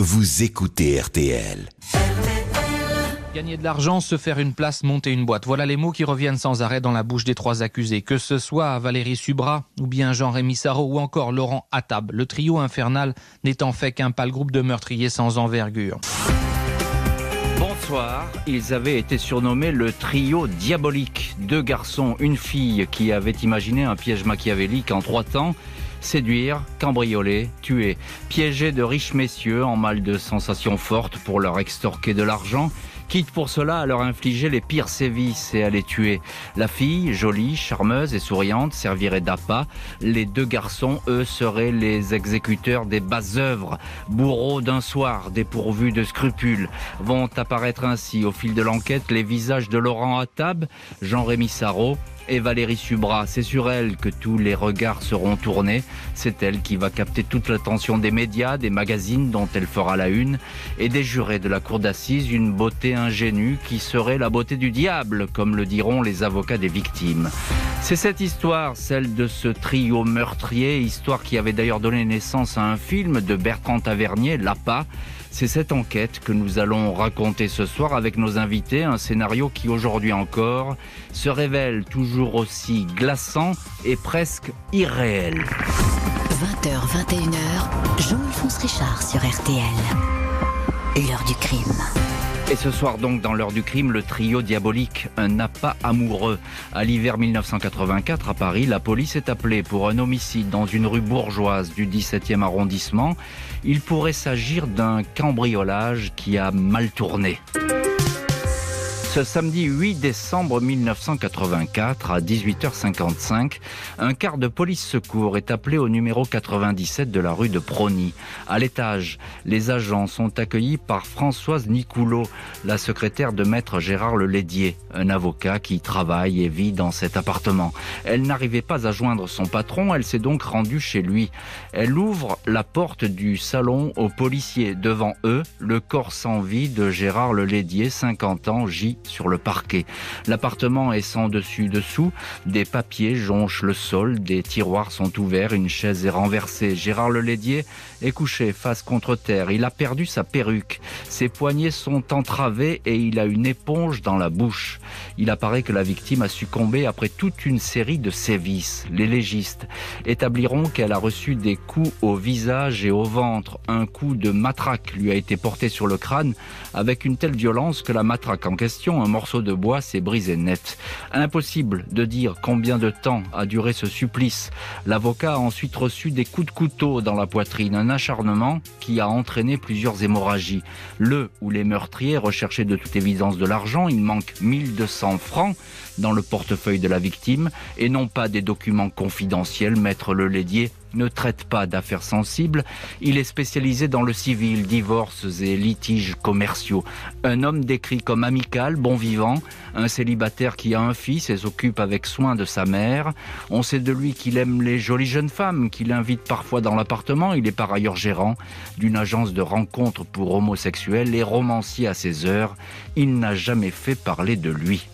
Vous écoutez RTL. Gagner de l'argent, se faire une place, monter une boîte. Voilà les mots qui reviennent sans arrêt dans la bouche des trois accusés. Que ce soit Valérie Subra, ou bien jean rémi Saro ou encore Laurent Attab. Le trio infernal n'étant fait qu'un pâle groupe de meurtriers sans envergure. Bonsoir. Ils avaient été surnommés le trio diabolique. Deux garçons, une fille qui avait imaginé un piège machiavélique en trois temps séduire, cambrioler, tuer, piéger de riches messieurs en mal de sensations fortes pour leur extorquer de l'argent, quitte pour cela à leur infliger les pires sévices et à les tuer. La fille, jolie, charmeuse et souriante, servirait d'appât. Les deux garçons, eux, seraient les exécuteurs des basses œuvres, bourreaux d'un soir, dépourvus de scrupules. Vont apparaître ainsi, au fil de l'enquête, les visages de Laurent Attab, Jean-Rémy Sarrault, et Valérie Subra. C'est sur elle que tous les regards seront tournés. C'est elle qui va capter toute l'attention des médias, des magazines dont elle fera la une, et des jurés de la cour d'assises, une beauté ingénue qui serait la beauté du diable, comme le diront les avocats des victimes. C'est cette histoire, celle de ce trio meurtrier, histoire qui avait d'ailleurs donné naissance à un film de Bertrand Tavernier, L'Appât. C'est cette enquête que nous allons raconter ce soir avec nos invités, un scénario qui aujourd'hui encore se révèle toujours aussi glaçant et presque irréel. 20h, 21h, Jean-Alphonse Richard sur RTL. L'heure du crime. Et ce soir donc dans l'heure du crime, le trio diabolique, un appât amoureux. À l'hiver 1984 à Paris, la police est appelée pour un homicide dans une rue bourgeoise du 17e arrondissement. Il pourrait s'agir d'un cambriolage qui a mal tourné. Ce samedi 8 décembre 1984 à 18h55, un quart de police secours est appelé au numéro 97 de la rue de Prony. À l'étage, les agents sont accueillis par Françoise Nicoulot, la secrétaire de maître Gérard Lelédier, un avocat qui travaille et vit dans cet appartement. Elle n'arrivait pas à joindre son patron, elle s'est donc rendue chez lui. Elle ouvre la porte du salon aux policiers. Devant eux, le corps sans vie de Gérard Lelédier, 50 ans, J sur le parquet. L'appartement est sans dessus-dessous. Des papiers jonchent le sol. Des tiroirs sont ouverts. Une chaise est renversée. Gérard Lelédier est couché face contre terre. Il a perdu sa perruque. Ses poignets sont entravés et il a une éponge dans la bouche. Il apparaît que la victime a succombé après toute une série de sévices. Les légistes établiront qu'elle a reçu des coups au visage et au ventre. Un coup de matraque lui a été porté sur le crâne avec une telle violence que la matraque en question un morceau de bois s'est brisé net. Impossible de dire combien de temps a duré ce supplice. L'avocat a ensuite reçu des coups de couteau dans la poitrine, un acharnement qui a entraîné plusieurs hémorragies. Le ou les meurtriers recherchaient de toute évidence de l'argent, il manque 1200 francs dans le portefeuille de la victime et non pas des documents confidentiels. Maître laitier ne traite pas d'affaires sensibles. Il est spécialisé dans le civil, divorces et litiges commerciaux. Un homme décrit comme amical, bon vivant, un célibataire qui a un fils et s'occupe avec soin de sa mère. On sait de lui qu'il aime les jolies jeunes femmes, qu'il invite parfois dans l'appartement. Il est par ailleurs gérant d'une agence de rencontres pour homosexuels et romancier à ses heures. Il n'a jamais fait parler de lui.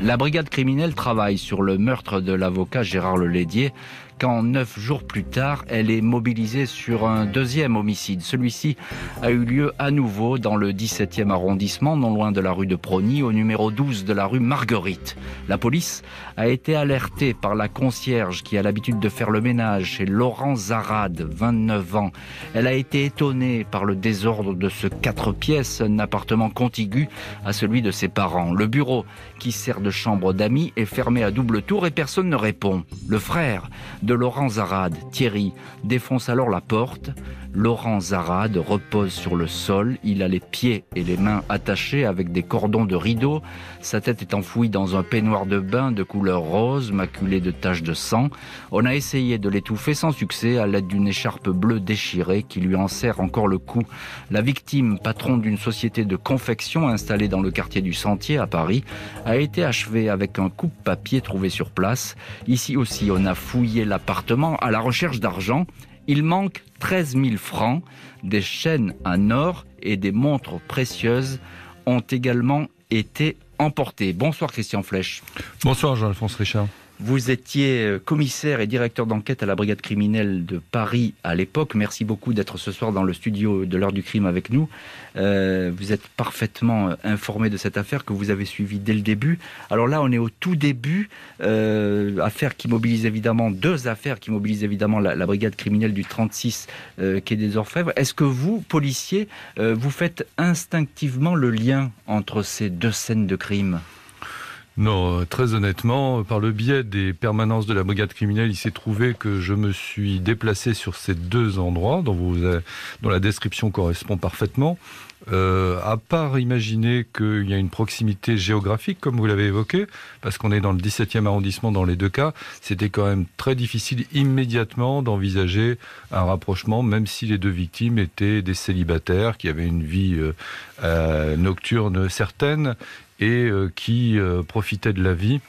La brigade criminelle travaille sur le meurtre de l'avocat Gérard Lelédier quand neuf jours plus tard, elle est mobilisée sur un deuxième homicide. Celui-ci a eu lieu à nouveau dans le 17e arrondissement, non loin de la rue de Prony, au numéro 12 de la rue Marguerite. La police a été alertée par la concierge qui a l'habitude de faire le ménage chez Laurent Zarade, 29 ans. Elle a été étonnée par le désordre de ce quatre pièces, un appartement contigu à celui de ses parents. Le bureau qui sert de chambre d'amis est fermé à double tour et personne ne répond. Le frère de Laurent Zarade, Thierry défonce alors la porte Laurent Zarade repose sur le sol. Il a les pieds et les mains attachés avec des cordons de rideau. Sa tête est enfouie dans un peignoir de bain de couleur rose, maculé de taches de sang. On a essayé de l'étouffer sans succès à l'aide d'une écharpe bleue déchirée qui lui en encore le cou. La victime, patron d'une société de confection installée dans le quartier du Sentier à Paris, a été achevée avec un coupe-papier trouvé sur place. Ici aussi, on a fouillé l'appartement à la recherche d'argent il manque 13 000 francs. Des chaînes en or et des montres précieuses ont également été emportées. Bonsoir Christian Flèche. Bonsoir Jean-Alphonse Richard. Vous étiez euh, commissaire et directeur d'enquête à la brigade criminelle de Paris à l'époque. Merci beaucoup d'être ce soir dans le studio de l'heure du crime avec nous. Euh, vous êtes parfaitement euh, informé de cette affaire que vous avez suivie dès le début. Alors là, on est au tout début. affaire qui mobilise évidemment, deux affaires qui mobilisent évidemment la, brigade criminelle du 36 quai des Orfèvres. Est-ce que vous, policiers, vous faites instinctivement le lien entre ces deux scènes de crime non, euh, très honnêtement, euh, par le biais des permanences de la brigade criminelle, il s'est trouvé que je me suis déplacé sur ces deux endroits dont, la description correspond parfaitement. Euh, à part imaginer qu'il y a une proximité géographique, comme vous l'avez évoqué, parce qu'on est dans le 17e arrondissement dans les deux cas, c'était quand même très difficile immédiatement d'envisager un rapprochement, même si les deux victimes étaient des célibataires qui avaient une vie nocturne certaine et euh, qui euh, profitaient de la vie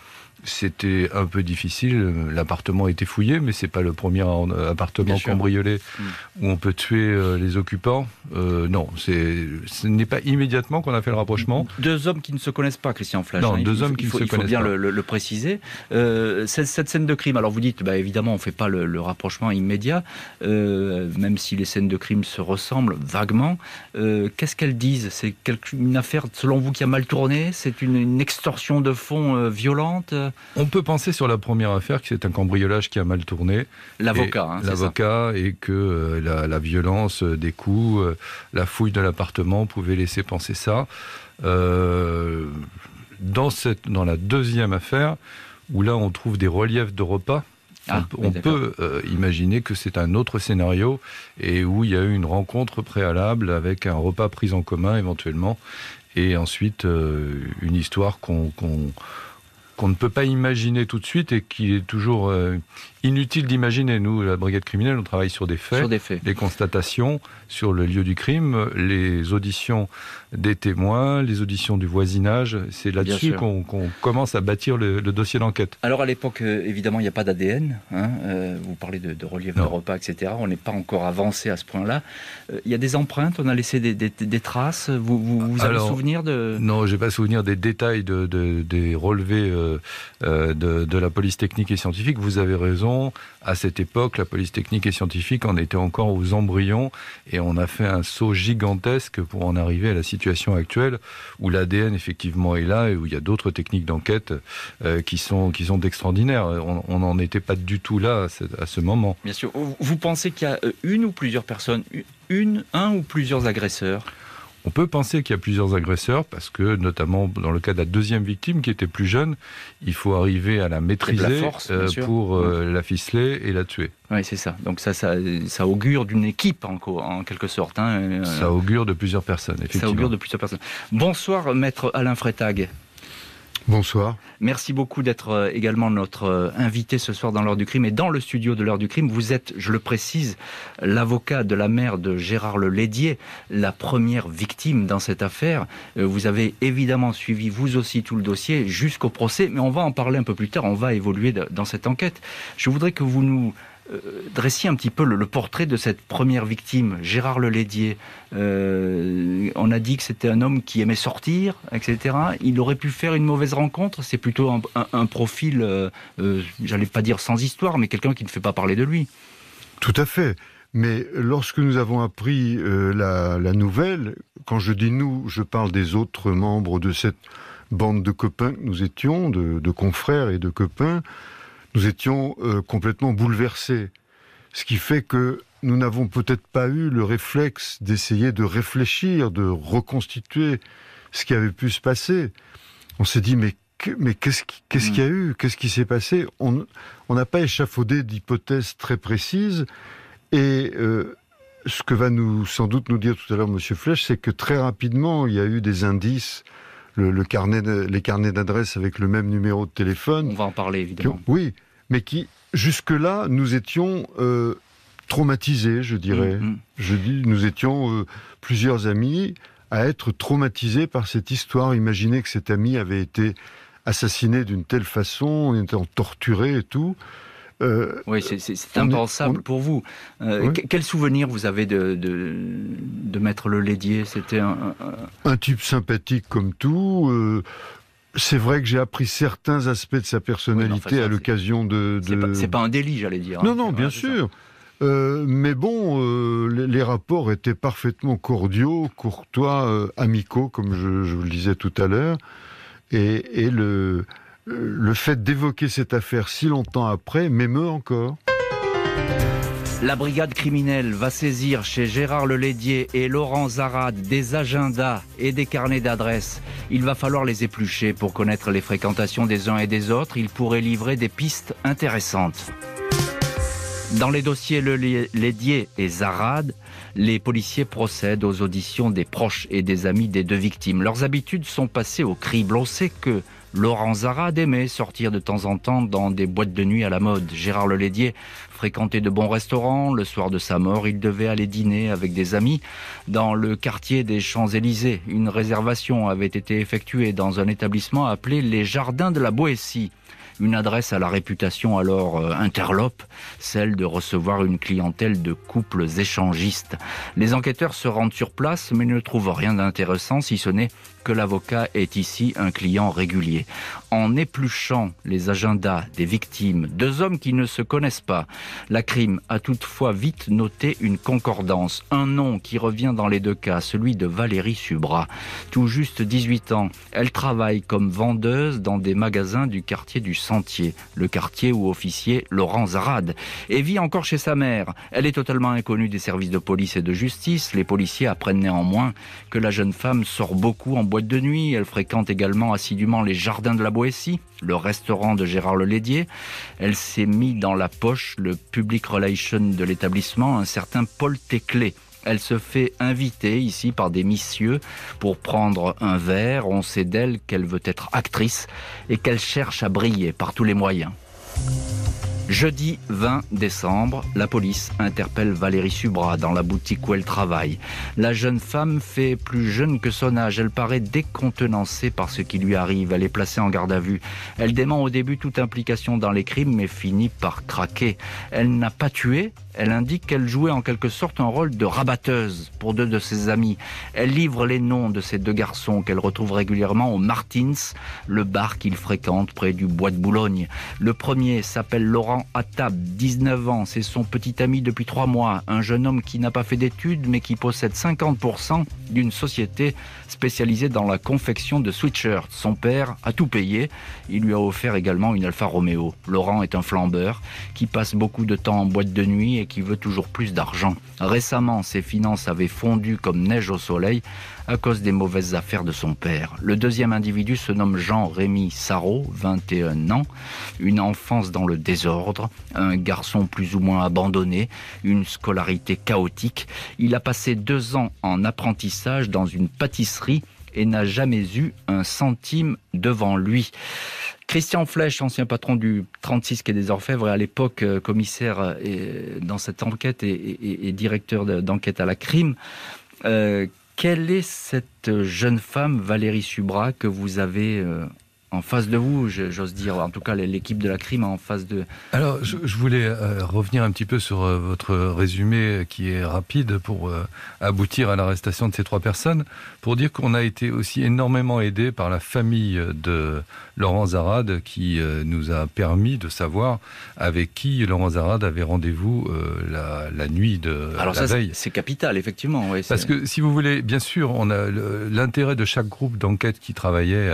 c'était un peu difficile. L'appartement était fouillé, mais c'est pas le premier appartement cambriolé hmm. où on peut tuer euh, les occupants. Euh, non, ce n'est pas immédiatement qu'on a fait le rapprochement. Deux hommes qui ne se connaissent pas, Christian Flachet. Non, hein, deux hommes qui ne se connaissent pas. Il faut bien le, préciser. Euh, cette, scène de crime, alors vous dites, bah, évidemment, on ne fait pas le, rapprochement immédiat, même si les scènes de crime se ressemblent vaguement. Qu'est-ce qu'elles disent C'est une affaire, selon vous, qui a mal tourné C'est une, extorsion de fonds violente on peut penser sur la première affaire que c'est un cambriolage qui a mal tourné. L'avocat, hein, L'avocat, et que euh, la, violence euh, des coups, euh, la fouille de l'appartement pouvait laisser penser ça. dans, cette, dans la deuxième affaire, où là on trouve des reliefs de repas, ah, on, peut imaginer que c'est un autre scénario et où il y a eu une rencontre préalable avec un repas pris en commun éventuellement et ensuite une histoire qu'on qu'on ne peut pas imaginer tout de suite et qui est toujours euh, Inutile d'imaginer, nous, la brigade criminelle, on travaille sur des faits, des constatations sur le lieu du crime, les auditions des témoins, les auditions du voisinage. C'est là-dessus qu'on commence à bâtir le, dossier d'enquête. Alors à l'époque, euh, évidemment, il n'y a pas d'ADN. Hein, euh, vous parlez de, relief de repas, etc. On n'est pas encore avancé à ce point-là. Euh, il y a des empreintes, on a laissé des, traces. Vous, vous, avez souvenir de... Non, je n'ai pas souvenir des détails des relevés de la police technique et scientifique. Vous avez raison à cette époque, la police technique et scientifique en était encore aux embryons et on a fait un saut gigantesque pour en arriver à la situation actuelle où l'ADN effectivement est là et où il y a d'autres techniques d'enquête euh, qui sont, qui sont d'extraordinaire. On n'en était pas du tout là à ce, à ce moment. Bien sûr. Vous pensez qu'il y a euh, une ou plusieurs personnes, une, un ou plusieurs agresseurs on peut penser qu'il y a plusieurs agresseurs parce que, notamment dans le cas de la deuxième victime qui était plus jeune, il faut arriver à la maîtriser euh, pour euh, la ficeler et la tuer. Oui, c'est ça. Donc ça, ça, augure d'une équipe en, quelque sorte. Hein, euh, ça augure de plusieurs personnes, effectivement. Ça augure de plusieurs personnes. Bonsoir, maître Alain Freitag. Bonsoir. Merci beaucoup d'être euh, également notre euh, invité ce soir dans l'heure du crime et dans le studio de l'heure du crime. Vous êtes, je le précise, l'avocat de la mère de Gérard Le la première victime dans cette affaire. Euh, vous avez évidemment suivi vous aussi tout le dossier jusqu'au procès, mais on va en parler un peu plus tard, on va évoluer dans cette enquête. Je voudrais que vous nous euh, dresser un petit peu le, portrait de cette première victime, Gérard Lelédier. Euh, on a dit que c'était un homme qui aimait sortir, etc. Il aurait pu faire une mauvaise rencontre. C'est plutôt un, profil, euh, j'allais pas dire sans histoire, mais quelqu'un qui ne fait pas parler de lui. Tout à fait. Mais lorsque nous avons appris la, nouvelle, quand je dis nous, je parle des autres membres de cette bande de copains que nous étions, de confrères et de copains, nous étions euh, complètement bouleversés. Ce qui fait que nous n'avons peut-être pas eu le réflexe d'essayer de réfléchir, de reconstituer ce qui avait pu se passer. On s'est dit, mais, mais qu'est-ce qu'il y a eu Qu'est-ce qui s'est passé On n'a pas échafaudé d'hypothèses très précises. Et euh, ce que va nous, sans doute nous dire tout à l'heure M. Flech, c'est que très rapidement, il y a eu des indices. Le, carnet, les carnets d'adresses avec le même numéro de téléphone. On va en parler évidemment. oui, mais qui, jusque-là, nous étions euh, traumatisés, je dirais. Mm, mm. Je dis, nous étions euh, plusieurs amis à être traumatisés par cette histoire. Imaginez que cet ami avait été assassiné d'une telle façon, on était torturé et tout. Euh, oui, c'est impensable pour vous. Quel souvenir vous avez de, de, de Maître Le Lédier C'était un, un... type sympathique comme tout, c'est vrai que j'ai appris certains aspects de sa personnalité à l'occasion de. de... C'est pas, un délit, j'allais dire. Hein. Non, non, bien sûr. Euh, mais bon, euh, les, rapports étaient parfaitement cordiaux, courtois, euh, amicaux, comme je, vous le disais tout à l'heure. Et, et, le, le fait d'évoquer cette affaire si longtemps après m'émeut encore. La brigade criminelle va saisir chez Gérard Lelédier et Laurent Zarade des agendas et des carnets d'adresses. Il va falloir les éplucher pour connaître les fréquentations des uns et des autres. Ils pourraient livrer des pistes intéressantes. Dans les dossiers Lelédier et Zarad, les policiers procèdent aux auditions des proches et des amis des deux victimes. Leurs habitudes sont passées au crible. On sait que Laurent Zarade aimait sortir de temps en temps dans des boîtes de nuit à la mode. Gérard Lelédier fréquentait de bons restaurants. Le soir de sa mort, il devait aller dîner avec des amis dans le quartier des Champs-Élysées. Une réservation avait été effectuée dans un établissement appelé les Jardins de la Boétie une adresse à la réputation alors euh, interlope, celle de recevoir une clientèle de couples échangistes. Les enquêteurs se rendent sur place mais ne trouvent rien d'intéressant si ce n'est que l'avocat est ici un client régulier. En épluchant les agendas des victimes, deux hommes qui ne se connaissent pas, la crime a toutefois vite noté une concordance, un nom qui revient dans les deux cas, celui de Valérie Subra. Tout juste 18 ans, elle travaille comme vendeuse dans des magasins du quartier du Sentier, le quartier où officier Laurent Zarade, et vit encore chez sa mère. Elle est totalement inconnue des services de police et de justice. Les policiers apprennent néanmoins que la jeune femme sort beaucoup en de nuit, elle fréquente également assidûment les jardins de la Boétie, le restaurant de Gérard Lelédier. Elle s'est mis dans la poche le public relation de l'établissement, un certain Paul Teclé. Elle se fait inviter ici par des messieurs pour prendre un verre. On sait d'elle qu'elle veut être actrice et qu'elle cherche à briller par tous les moyens. Jeudi 20 décembre, la police interpelle Valérie Subra dans la boutique où elle travaille. La jeune femme fait plus jeune que son âge. Elle paraît décontenancée par ce qui lui arrive. Elle est placée en garde à vue. Elle dément au début toute implication dans les crimes mais finit par craquer. Elle n'a pas tué, elle indique qu'elle jouait en quelque sorte un rôle de rabatteuse pour deux de ses amis. Elle livre les noms de ces deux garçons qu'elle retrouve régulièrement au Martins, le bar qu'ils fréquentent près du bois de Boulogne. Le premier s'appelle Laurent Attab, 19 ans. C'est son petit ami depuis trois mois, un jeune homme qui n'a pas fait d'études mais qui possède 50% d'une société spécialisée dans la confection de sweatshirts. Son père a tout payé. Il lui a offert également une Alfa Romeo. Laurent est un flambeur qui passe beaucoup de temps en boîte de nuit qui veut toujours plus d'argent. Récemment, ses finances avaient fondu comme neige au soleil à cause des mauvaises affaires de son père. Le deuxième individu se nomme Jean-Rémy Sarrault, 21 ans, une enfance dans le désordre, un garçon plus ou moins abandonné, une scolarité chaotique. Il a passé deux ans en apprentissage dans une pâtisserie et n'a jamais eu un centime devant lui. Christian Flech, ancien patron du 36 Quai des Orfèvres et à l'époque euh, commissaire euh, euh, dans cette enquête et, directeur d'enquête à la crime, quelle est cette jeune femme, Valérie Subra, que vous avez en face de vous, j'ose dire. En tout cas, l'équipe de la crime en face de. Alors, je, voulais euh, revenir un petit peu sur euh, votre résumé euh, qui est rapide pour aboutir à l'arrestation de ces trois personnes, pour dire qu'on a été aussi énormément aidé par la famille de Laurent Zarade qui nous a permis de savoir avec qui Laurent Zarade avait rendez-vous la, nuit de Alors la ça, C'est capital, effectivement. Parce que si vous voulez, bien sûr, on a l'intérêt de chaque groupe d'enquête qui travaillait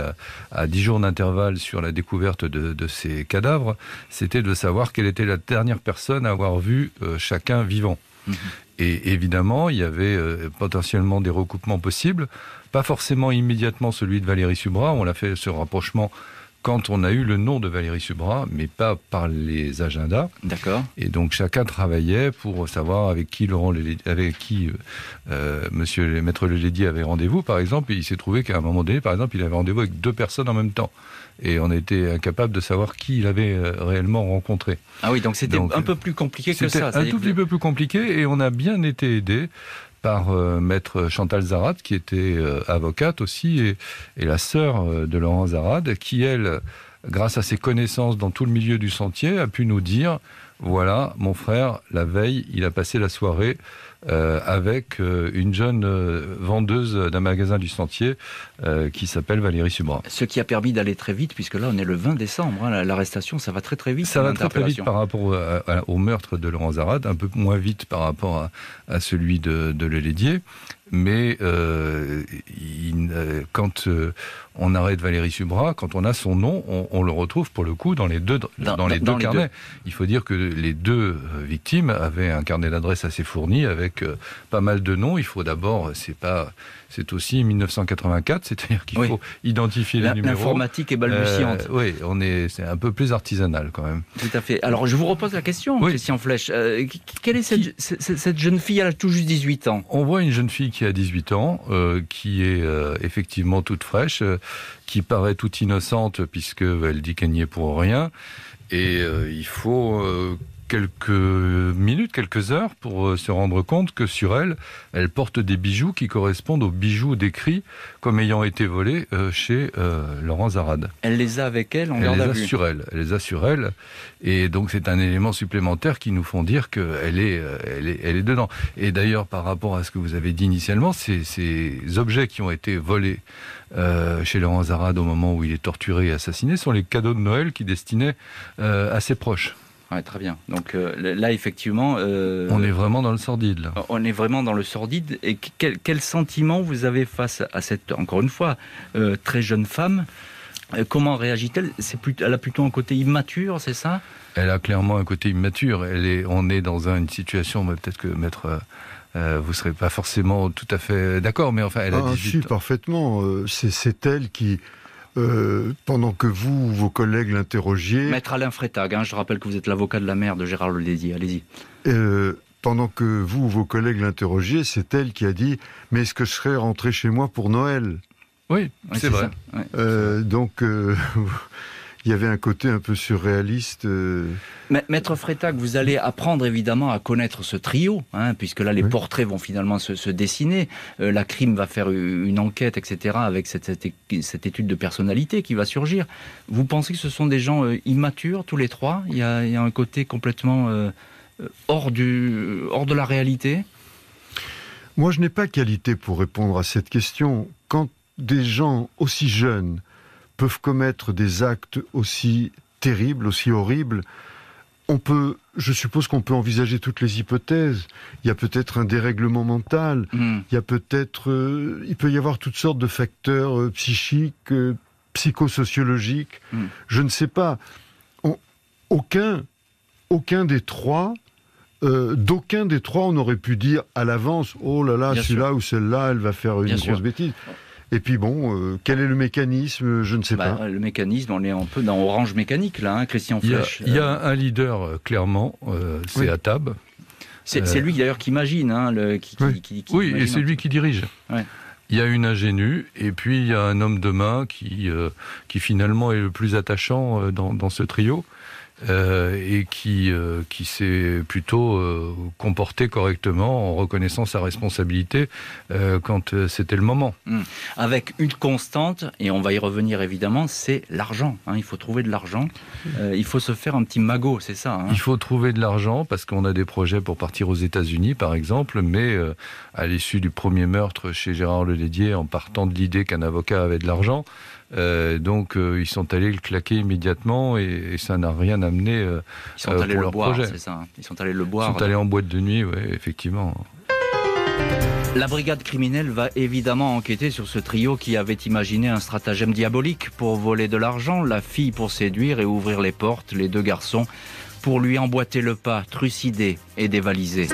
à, 10 jours. Intervalle sur la découverte de, ces cadavres, c'était de savoir quelle était la dernière personne à avoir vu euh, chacun vivant. Mhm. Et évidemment, il y avait euh, potentiellement des recoupements possibles, pas forcément immédiatement celui de Valérie Subra, on l'a fait ce rapprochement quand on a eu le nom de Valérie Subra, mais pas par les agendas. D'accord. Et donc chacun travaillait pour savoir avec qui Laurent, avec qui euh, euh, Monsieur le Maître avait rendez-vous, par exemple. Et il s'est trouvé qu'à un moment donné, par exemple, il avait rendez-vous avec deux personnes en même temps. Et on était incapable de savoir qui il avait euh, réellement rencontré. Ah oui, donc c'était un peu plus compliqué que ça. Un tout petit peu plus compliqué, et on a bien été aidé par euh, maître Chantal Zarad, qui était euh, avocate aussi, et, la sœur euh, de Laurent Zarad, qui, elle, grâce à ses connaissances dans tout le milieu du sentier, a pu nous dire voilà, mon frère, la veille, il a passé la soirée euh, avec euh, une jeune euh, vendeuse d'un magasin du Sentier qui s'appelle Valérie Subra. Ce qui a permis d'aller très vite, puisque là on est le 20 décembre, hein, l'arrestation ça va très très vite. Ça hein, va très très vite par rapport au meurtre de Laurent Zarad, un peu moins vite par rapport à, celui de, de Lelédier. Mais quand on arrête Valérie Subra, quand on a son nom, on, le retrouve pour le coup dans les deux, dans, les deux carnets. Il faut dire que les deux euh, victimes avaient un carnet d'adresses assez fourni avec euh, pas mal de noms. Il faut d'abord, c'est pas, c'est aussi 1984, c'est-à-dire qu'il faut identifier les numéros. L'informatique est balbutiante. Euh, oui, on est, c'est un peu plus artisanal quand même. Tout à fait. Alors je vous repose la question, oui. Christian Flèche. quelle est cette, jeune fille Elle a tout juste 18 ans. On voit une jeune fille qui a 18 ans, qui est effectivement toute fraîche, qui paraît toute innocente puisque elle dit qu'elle n'y est pour rien. Et euh, il faut euh, quelques minutes, quelques heures pour euh, se rendre compte que sur elle, elle porte des bijoux qui correspondent aux bijoux décrits comme ayant été volés euh, chez euh, Laurent Zarad. Elle les a avec elle on les sur elle. les a sur elle. Et donc c'est un élément supplémentaire qui nous font dire qu'elle est, elle est, dedans. Et d'ailleurs, par rapport à ce que vous avez dit initialement, ces, objets qui ont été volés chez Laurent Zarad au moment où il est torturé et assassiné sont les cadeaux de Noël qui destinaient à ses proches. Ah très bien. Donc euh, là, effectivement... Euh, on est vraiment dans le sordide, là. On est vraiment dans le sordide. Et quel, sentiment vous avez face à cette, encore une fois, euh, très jeune femme Comment réagit-elle Elle a plutôt un côté immature, c'est ça Elle a clairement un côté immature. Elle est, on est dans une situation, peut-être que Maître... vous ne serez pas forcément tout à fait d'accord, mais enfin, elle a ah, dit... parfaitement. C'est elle qui, euh, pendant que vous, ou vos collègues l'interrogiez. Maître Alain Frétag, hein, je rappelle que vous êtes l'avocat de la mère de Gérard Lelézy, allez-y. Euh, pendant que vous, ou vos collègues l'interrogiez, c'est elle qui a dit Mais est-ce que je serais rentré chez moi pour Noël Oui, c'est vrai. Euh, donc, il y avait un côté un peu surréaliste. Euh. Maître Frétac, vous allez apprendre évidemment à connaître ce trio, hein, puisque là les portraits vont finalement se, dessiner. Euh, la crime va faire une enquête, etc., avec cette, étude de personnalité qui va surgir. Vous pensez que ce sont des gens euh, immatures, tous les trois il y, a, un côté complètement hors de la réalité Moi, je n'ai pas qualité pour répondre à cette question. Quand des gens aussi jeunes peuvent commettre des actes aussi terribles, aussi horribles. On peut, je suppose qu'on peut envisager toutes les hypothèses. Il y a peut-être un dérèglement mental. Mm. Il y a peut-être, euh, il peut y avoir toutes sortes de facteurs euh, psychiques, euh, psychosociologiques. Mm. Je ne sais pas. aucun, aucun des trois d'aucun des trois, on aurait pu dire à l'avance, oh là là, celui-là ou celle-là, elle va faire une grosse bêtise. Et puis bon, euh, quel est le mécanisme Je ne sais bah, pas. Le mécanisme, on est un peu dans Orange Mécanique, là, hein, Christian Il y, a, un leader, euh, clairement, euh, c'est oui. Attab. C'est lui d'ailleurs qui imagine, hein, oui. et c'est lui qui dirige. Il y a une ingénue, et puis il y a un homme de main qui, qui finalement est le plus attachant dans ce trio. Euh, et euh, qui, s'est plutôt euh, comporté correctement en reconnaissant sa responsabilité quand c'était le moment. Mmh. Avec une constante, et on va y revenir évidemment, c'est l'argent. Hein. Il faut trouver de l'argent. il faut se faire un petit magot, c'est ça. Hein. Il faut trouver de l'argent parce qu'on a des projets pour partir aux États-Unis, par exemple, mais à l'issue du premier meurtre chez Gérard Lelédier, en partant de l'idée qu'un avocat avait de l'argent, euh, donc euh, ils sont allés le claquer immédiatement et, ça n'a rien amené euh, ils sont allés le boire, projet. Ça. Hein. Ils sont allés le boire. Ils sont allés en boîte de nuit, oui, effectivement. La brigade criminelle va évidemment enquêter sur ce trio qui avait imaginé un stratagème diabolique pour voler de l'argent, la fille pour séduire et ouvrir les portes, les deux garçons pour lui emboîter le pas, trucider et dévaliser.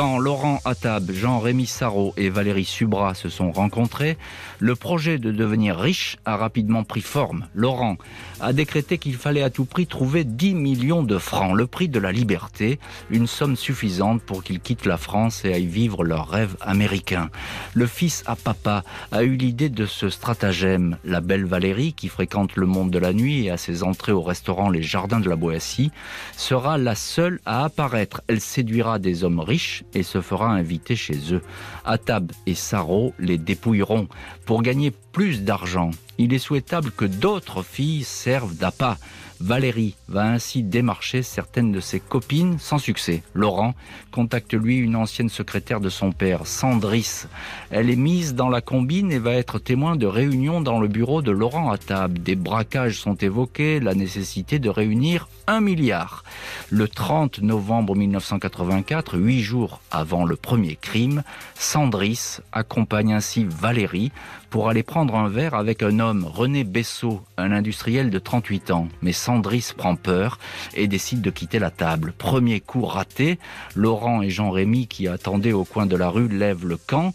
Quand Laurent Attab, Jean-Rémy Sarrault et Valérie Subra se sont rencontrés, le projet de devenir riche a rapidement pris forme. Laurent a décrété qu'il fallait à tout prix trouver 10 millions de francs, le prix de la liberté, une somme suffisante pour qu'ils quittent la France et aillent vivre leur rêve américain. Le fils à papa a eu l'idée de ce stratagème. La belle Valérie, qui fréquente le monde de la nuit et a ses entrées au restaurant Les Jardins de la Boétie, sera la seule à apparaître. Elle séduira des hommes riches et se fera inviter chez eux. Atab et Saro les dépouilleront pour gagner plus d'argent. Il est souhaitable que d'autres filles servent d'appât. Valérie va ainsi démarcher certaines de ses copines sans succès. Laurent contacte lui une ancienne secrétaire de son père, Sandris. Elle est mise dans la combine et va être témoin de réunions dans le bureau de Laurent à table. Des braquages sont évoqués, la nécessité de réunir 1 milliard. Le 30 novembre 1984, huit jours avant le premier crime, Sandris accompagne ainsi Valérie pour aller prendre un verre avec un homme, René Bessot, un industriel de 38 ans. Mais Sandris prend peur et décide de quitter la table. Premier coup raté, Laurent et Jean-Rémy, qui attendaient au coin de la rue, lèvent le camp.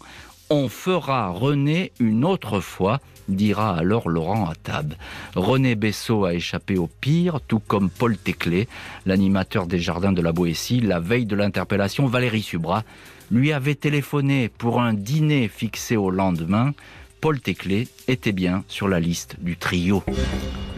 On fera René une autre fois, dira alors Laurent Attab. René Bessot a échappé au pire, tout comme Paul Teclé, l'animateur des Jardins de la Boétie, la veille de l'interpellation, Valérie Subra lui avait téléphoné pour un dîner fixé au lendemain. Paul Teclé était bien sur la liste du trio.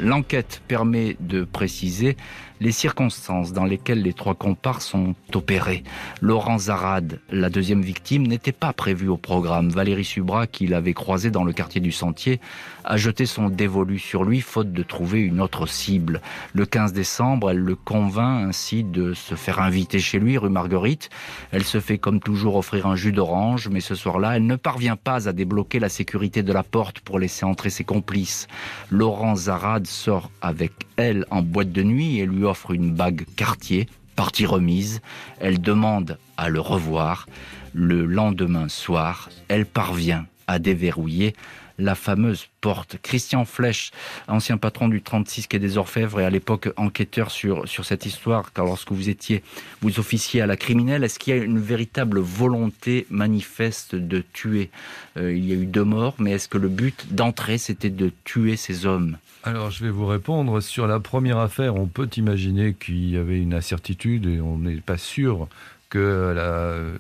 L'enquête permet de préciser les circonstances dans lesquelles les trois compars sont opérés. Laurent Zarade, la deuxième victime, n'était pas prévue au programme. Valérie Subra, qui l'avait croisée dans le quartier du Sentier, a jeté son dévolu sur lui, faute de trouver une autre cible. Le 15 décembre, elle le convainc ainsi de se faire inviter chez lui, rue Marguerite. Elle se fait comme toujours offrir un jus d'orange, mais ce soir-là, elle ne parvient pas à débloquer la sécurité de la porte pour laisser entrer ses complices. Laurent Zarad sort avec elle en boîte de nuit et lui offre une bague quartier, partie remise. Elle demande à le revoir. Le lendemain soir, elle parvient à déverrouiller la fameuse porte. Christian Flech, ancien patron du 36 Quai des Orfèvres et à l'époque enquêteur sur, sur cette histoire, car lorsque vous étiez, vous officiez à la criminelle, est-ce qu'il y a une véritable volonté manifeste de tuer euh, Il y a eu deux morts, mais est-ce que le but d'entrée, c'était de tuer ces hommes Alors, je vais vous répondre. Sur la première affaire, on peut imaginer qu'il y avait une incertitude et on n'est pas sûr que la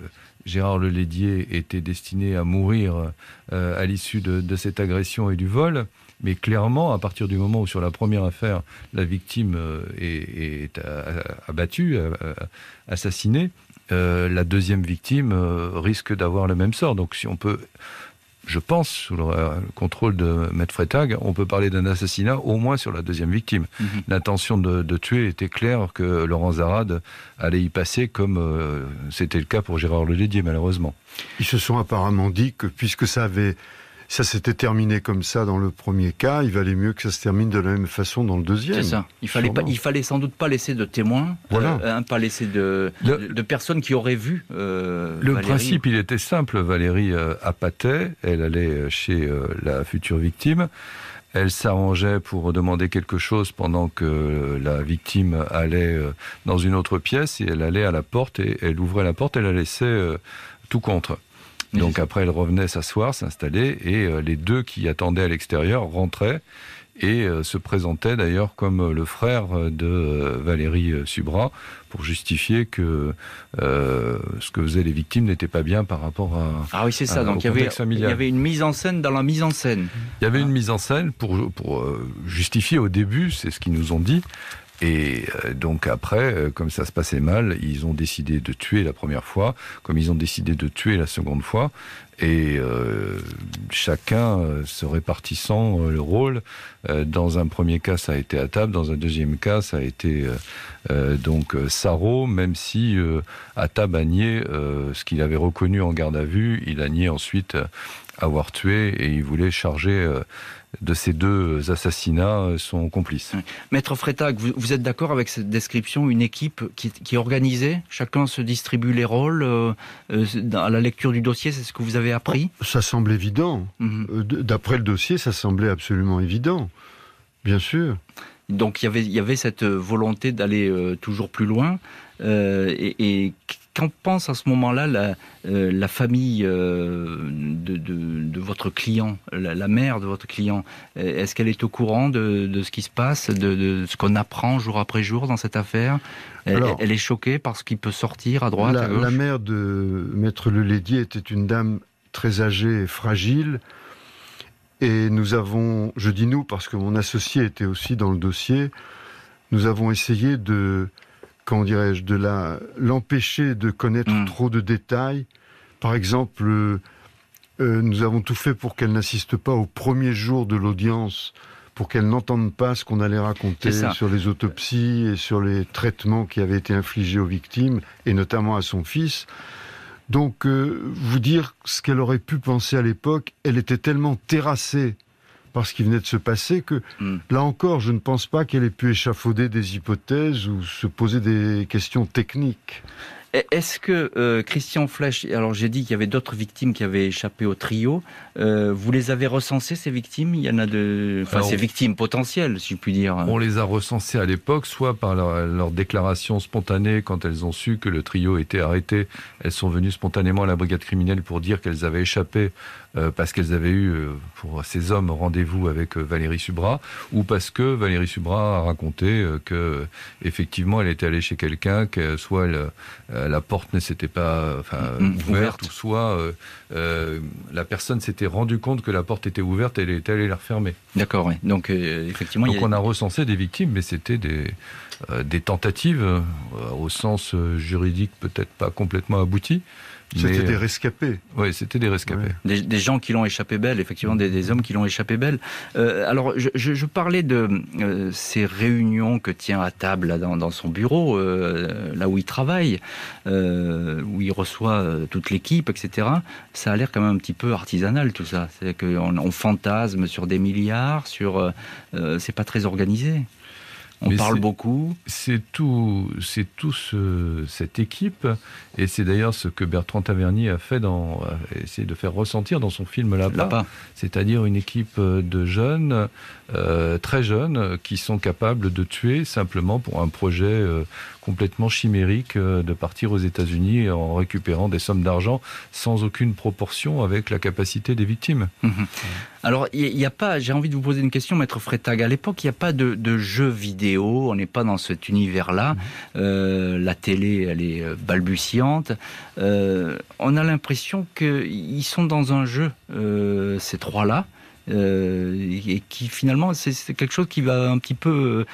Gérard Lelédier était destiné à mourir euh, à l'issue de, cette agression et du vol. Mais clairement, à partir du moment où sur la première affaire, la victime euh, est, euh, abattue, assassinée, la deuxième victime risque d'avoir le même sort. Donc si on peut je pense, sous euh, le, contrôle de Maître Freitag, on peut parler d'un assassinat au moins sur la deuxième victime. Mhm. L'intention de, tuer était claire que Laurent Zarad allait y passer comme euh, c'était le cas pour Gérard Dédier, malheureusement. Ils se sont apparemment dit que puisque ça avait ça s'était terminé comme ça dans le premier cas, il valait mieux que ça se termine de la même façon dans le deuxième. C'est ça. Il fallait, pas, il fallait sans doute pas laisser de témoins, euh, hein, pas laisser de, de, personnes qui auraient vu. Euh, le principe, il était simple. Valérie euh, appâtait, elle allait chez la future victime. Elle s'arrangeait pour demander quelque chose pendant que la victime allait dans une autre pièce et elle allait à la porte et elle ouvrait la porte, elle la laissait tout contre. Donc après, elle revenait s'asseoir, s'installer, et euh, les deux qui attendaient à l'extérieur rentraient et euh, se présentaient d'ailleurs comme euh, le frère de Valérie Subra pour justifier que ce que faisaient les victimes n'était pas bien par rapport à ah oui c'est ça donc il y, avait, une mise en scène dans la mise en scène il y avait une ah. mise en scène pour pour justifier au début c'est ce qu'ils nous ont dit et euh, donc après, euh, comme ça se passait mal, ils ont décidé de tuer la première fois, comme ils ont décidé de tuer la seconde fois, et euh, chacun se répartissant le rôle. Dans un premier cas, ça a été Atab, dans un deuxième cas, ça a été donc Saro. même si euh, a nié ce qu'il avait reconnu en garde à vue, il a nié ensuite avoir tué et il voulait charger de ces deux assassinats euh, sont complices. Maître Freytag, vous, êtes d'accord avec cette description Une équipe qui, qui, est organisée Chacun se distribue les rôles euh, euh, À la lecture du dossier, c'est ce que vous avez appris oh, Ça semble évident. Mhm. D'après le dossier, ça semblait absolument évident. Bien sûr. Donc il y avait, cette volonté d'aller toujours plus loin. et qu'en pense à ce moment-là la, euh, la, famille euh, de, votre client, la, mère de votre client euh, Est-ce qu'elle est au courant de, ce qui se passe, de, ce qu'on apprend jour après jour dans cette affaire elle, est choquée par ce qui peut sortir à droite la, La mère de Maître Lelédier était une dame très âgée et fragile. Et nous avons, je dis nous parce que mon associé était aussi dans le dossier, nous avons essayé de comment dirais-je, de la l'empêcher de connaître hmm. trop de détails. Par exemple, euh, euh, nous avons tout fait pour qu'elle n'assiste pas au premier jour de l'audience pour qu'elle n'entende pas ce qu'on allait raconter sur les autopsies et sur les traitements qui avaient été infligés aux victimes, et notamment à son fils. Donc, euh, vous dire ce qu'elle aurait pu penser à l'époque, elle était tellement terrassée par ce qui venait de se passer que, hmm. là encore, je ne pense pas qu'elle ait pu échafauder des hypothèses ou se poser des questions techniques. E, est-ce que euh, Christian Flech, alors j'ai dit qu'il y avait d'autres victimes qui avaient échappé au trio, euh, vous les avez recensées ces victimes Il y en a de... Enfin, ces victimes potentielles, si je puis dire. On les a recensées à l'époque, soit par leur, déclaration spontanée quand elles ont su que le trio était arrêté. Elles sont venues spontanément à la brigade criminelle pour dire qu'elles avaient échappé euh, parce qu'elles avaient eu, pour ces hommes, rendez-vous avec Valérie Subra, ou parce que Valérie Subra a raconté que, effectivement, elle était allée chez quelqu'un, que soit elle la, porte ne s'était pas mm, mm, ouverte, ou soit euh, euh, la personne s'était rendue compte que la porte était ouverte et elle était allée la refermer. D'accord, Donc, euh, effectivement. on a recensé des victimes, mais c'était des, tentatives, au sens juridique peut-être pas complètement abouties euh, c'était des rescapés. Oui, c'était des rescapés. Des, gens qui l'ont échappé belle, effectivement, des, hommes qui l'ont échappé belle. Euh, alors, je, parlais de euh, ces réunions que tient à table dans, son bureau, là où il travaille, où il reçoit toute l'équipe, etc. Ça a l'air quand même un petit peu artisanal tout ça. C'est qu'on on fantasme sur des milliards, sur. c'est pas très organisé. On parle beaucoup. C'est tout, c'est tout cette équipe, et c'est d'ailleurs ce que Bertrand Tavernier a fait dans, a de faire ressentir dans son film là bas C'est-à-dire une équipe euh, de jeunes, euh, très jeunes, qui sont capables de tuer simplement pour un projet euh, complètement chimérique de partir aux États-Unis en récupérant des sommes d'argent sans aucune proportion avec la capacité des victimes. Mhm. Alors, il n'y a pas, j'ai envie de vous poser une question, Maître Freitag. À l'époque, il n'y a pas de, jeux vidéo, on n'est pas dans cet univers-là. Euh, la télé, elle est euh, balbutiante. Euh, on a l'impression qu'ils sont dans un jeu, ces trois-là. et qui finalement c'est quelque chose qui va un petit peu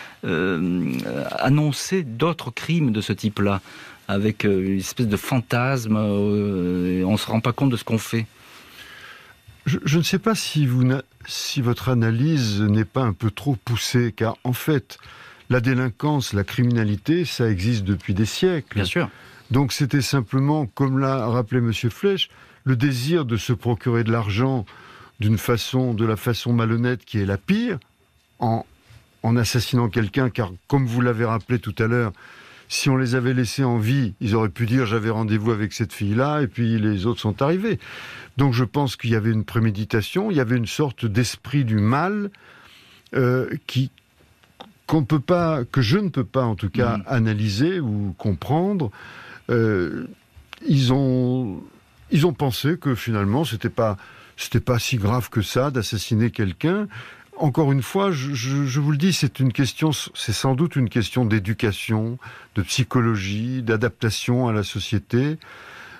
annoncer d'autres crimes de ce type-là, avec une espèce de fantasme, on on se rend pas compte de ce qu'on fait. Je, ne sais pas si, votre analyse n'est pas un peu trop poussée, car en fait, la délinquance, la criminalité, ça existe depuis des siècles. Bien sûr. Donc c'était simplement, comme l'a rappelé M. Flech, le désir de se procurer de l'argent d'une façon, de la façon malhonnête qui est la pire, en assassinant quelqu'un, car comme vous l'avez rappelé tout à l'heure, si on les avait laissés en vie, ils auraient pu dire j'avais rendez-vous avec cette fille-là, et puis les autres sont arrivés. Donc je pense qu'il y avait une préméditation, il y avait une sorte d'esprit du mal euh, qui qu'on peut pas, que je ne peux pas en tout cas mmh. analyser ou comprendre. Euh, ils ont ils ont pensé que finalement c'était pas pas si grave que ça d'assassiner quelqu'un encore une fois, je, vous le dis, c'est sans doute une question d'éducation, de psychologie, d'adaptation à la société.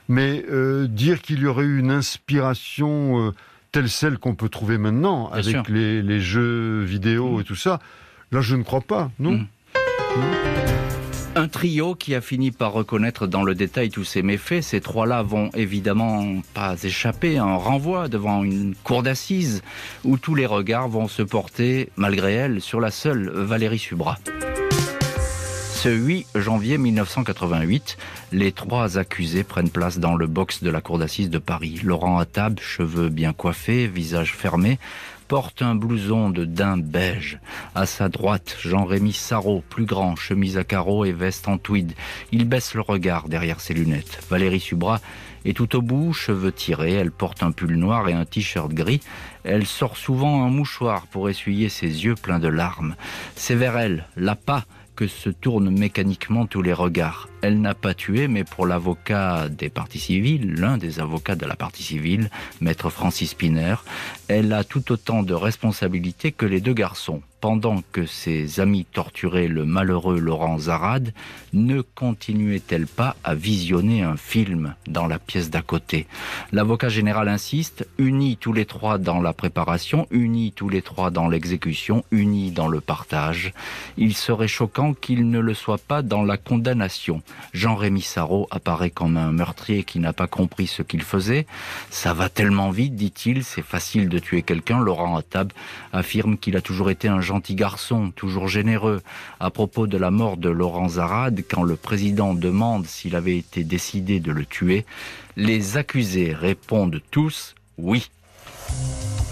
Mais euh, dire qu'il y aurait eu une inspiration euh, telle celle qu'on peut trouver maintenant avec les, jeux vidéo et mm. tout ça, là je ne crois pas, non mm. Mm. Un trio qui a fini par reconnaître dans le détail tous ces méfaits. Ces trois-là vont évidemment pas échapper à un renvoi devant une cour d'assises où tous les regards vont se porter, malgré elle, sur la seule Valérie Subra. Ce 8 janvier 1988, les trois accusés prennent place dans le box de la cour d'assises de Paris. Laurent Attab, cheveux bien coiffés, visage fermé, porte un blouson de daim beige. À sa droite, Jean-Rémy Sarrault, plus grand, chemise à carreaux et veste en tweed. Il baisse le regard derrière ses lunettes. Valérie Subra est tout au bout, cheveux tirés, elle porte un pull noir et un t-shirt gris. Elle sort souvent un mouchoir pour essuyer ses yeux pleins de larmes. C'est vers elle, la pas, que se tournent mécaniquement tous les regards elle n'a pas tué, mais pour l'avocat des parties civiles, l'un des avocats de la partie civile, maître Francis Piner, elle a tout autant de responsabilités que les deux garçons pendant que ses amis torturaient le malheureux Laurent Zarad, ne continuait-elle pas à visionner un film dans la pièce d'à côté L'avocat général insiste, unis tous les trois dans la préparation, unis tous les trois dans l'exécution, unis dans le partage. Il serait choquant qu'il ne le soit pas dans la condamnation. Jean-Rémy Sarraud apparaît comme un meurtrier qui n'a pas compris ce qu'il faisait. Ça va tellement vite, dit-il, c'est facile de tuer quelqu'un. Laurent Attab affirme qu'il a toujours été un gentil garçon, toujours généreux. À propos de la mort de Laurent Zarade, quand le président demande s'il avait été décidé de le tuer, les accusés répondent tous oui.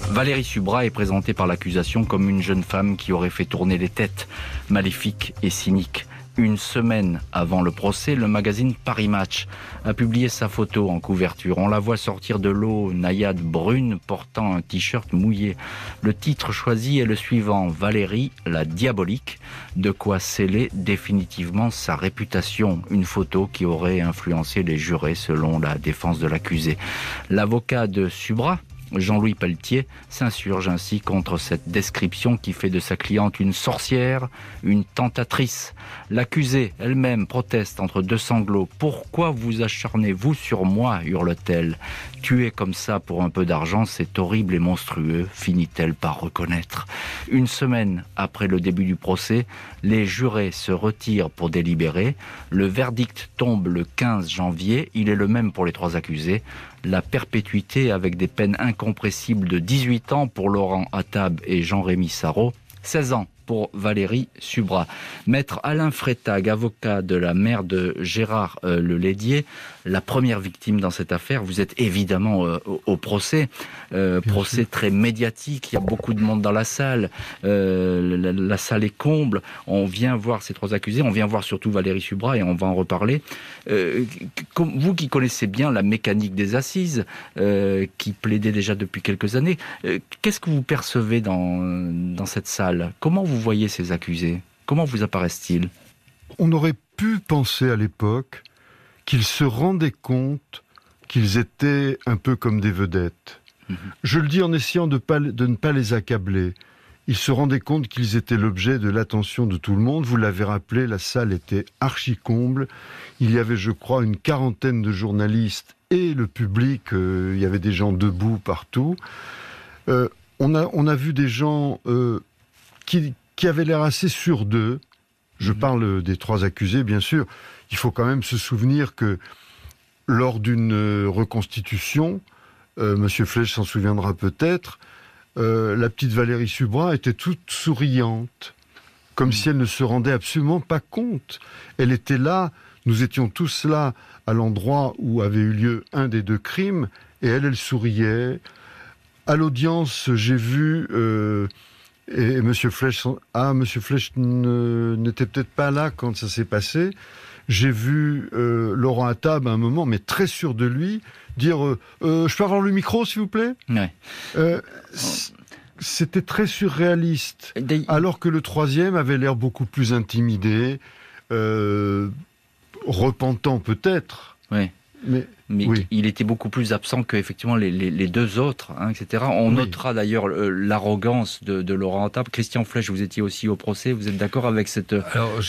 Valérie Subra est présentée par l'accusation comme une jeune femme qui aurait fait tourner les têtes, maléfique et cynique une semaine avant le procès, le magazine Paris Match a publié sa photo en couverture. On la voit sortir de l'eau, naïade brune portant un t-shirt mouillé. Le titre choisi est le suivant, Valérie la diabolique, de quoi sceller définitivement sa réputation. Une photo qui aurait influencé les jurés selon la défense de l'accusé. L'avocat de Subra, Jean-Louis Pelletier s'insurge ainsi contre cette description qui fait de sa cliente une sorcière, une tentatrice. L'accusée elle-même proteste entre deux sanglots. Pourquoi vous acharnez-vous sur moi hurle-t-elle. Tuer comme ça pour un peu d'argent, c'est horrible et monstrueux, finit-elle par reconnaître. Une semaine après le début du procès, les jurés se retirent pour délibérer. Le verdict tombe le 15 janvier. Il est le même pour les trois accusés la perpétuité avec des peines incompressibles de 18 ans pour Laurent Attab et Jean-Rémy Sarrault, 16 ans pour Valérie Subra. Maître Alain Frétag, avocat de la mère de Gérard euh, Le Lédier, la première victime dans cette affaire, vous êtes évidemment euh, au, procès, euh, procès très médiatique, il y a beaucoup de monde dans la salle, la, la, salle est comble, on vient voir ces trois accusés, on vient voir surtout Valérie Subra et on va en reparler. Euh, vous qui connaissez bien la mécanique des assises, euh, qui plaidait déjà depuis quelques années, euh, qu'est-ce que vous percevez dans, cette salle Comment vous voyez ces accusés Comment vous apparaissent-ils On aurait pu penser à l'époque qu'ils se rendaient compte qu'ils étaient un peu comme des vedettes. Mhm. Je le dis en essayant de, de ne pas les accabler. Ils se rendaient compte qu'ils étaient l'objet de l'attention de tout le monde. Vous l'avez rappelé, la salle était archi comble. Il y avait, je crois, une quarantaine de journalistes et le public. Euh, il y avait des gens debout partout. Euh, on, a, on a vu des gens euh, qui, avaient l'air assez sûrs d'eux. Je mhm. parle des trois accusés, bien sûr. Il faut quand même se souvenir que lors d'une reconstitution, Monsieur Flech s'en souviendra peut-être, la petite Valérie Subra était toute souriante, comme mhm. si elle ne se rendait absolument pas compte. Elle était là, nous étions tous là à l'endroit où avait eu lieu un des deux crimes, et elle, elle souriait. À l'audience, j'ai vu... Euh, et, M. Monsieur Flech, ah, Monsieur Flech n'était peut-être pas là quand ça s'est passé. J'ai vu euh, Laurent Attab à un moment, mais très sûr de lui, dire euh, Je peux avoir le micro, s'il vous plaît C'était très surréaliste. Alors que le troisième avait l'air beaucoup plus intimidé repentant peut-être. Mais mais il était beaucoup plus absent que effectivement les, deux autres, hein, etc. On notera d'ailleurs l'arrogance de, Laurent Table. Christian Flech, vous étiez aussi au procès, vous êtes d'accord avec cette,